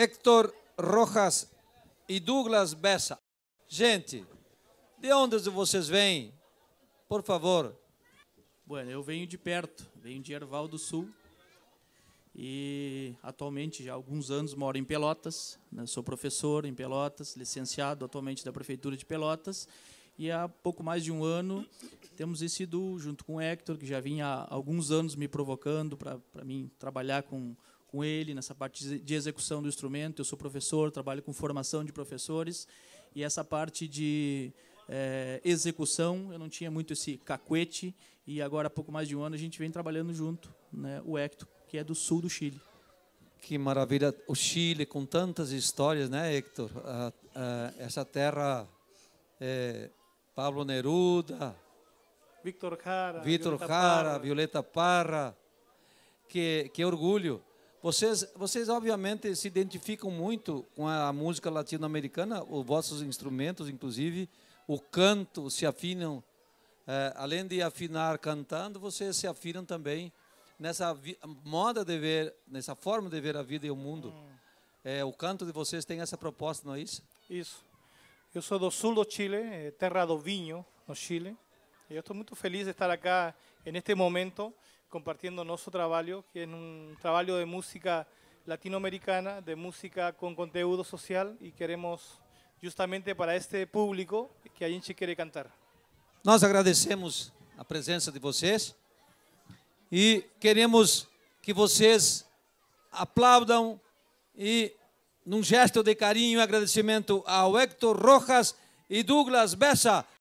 Hector Rojas e Douglas Bessa. Gente, de onde vocês vêm? Por favor. Bueno, eu venho de perto, venho de Erval do Sul. E atualmente, já há alguns anos, moro em Pelotas. Né? Sou professor em Pelotas, licenciado atualmente da Prefeitura de Pelotas. E há pouco mais de um ano, temos esse duo junto com o Hector, que já vinha há alguns anos me provocando para mim trabalhar com com ele nessa parte de execução do instrumento. Eu sou professor, trabalho com formação de professores e essa parte de é, execução eu não tinha muito esse cacuete e agora há pouco mais de um ano a gente vem trabalhando junto, né, o Ecto, que é do sul do Chile. Que maravilha, o Chile com tantas histórias, né, Hector? Ah, ah, essa terra, é, Pablo Neruda, Victor Cara, Violeta, Parra. Violeta Parra, que, que orgulho vocês, vocês obviamente se identificam muito com a música latino-americana, os vossos instrumentos, inclusive, o canto se afinam, é, além de afinar cantando, vocês se afinam também nessa moda de ver, nessa forma de ver a vida e o mundo. É, o canto de vocês tem essa proposta, não é isso? Isso. Eu sou do sul do Chile, eh, terra do vinho, no Chile. E eu estou muito feliz de estar aqui neste momento. compartiendo nuestro trabajo, que es un trabajo de música latinoamericana, de música con conteúdo social y queremos justamente para este público que a gente quiere cantar. Nos agradecemos a presencia de vocês y queremos que vocês aplaudan e un gesto de cariño y agradecimiento a Héctor Rojas y Douglas Besa,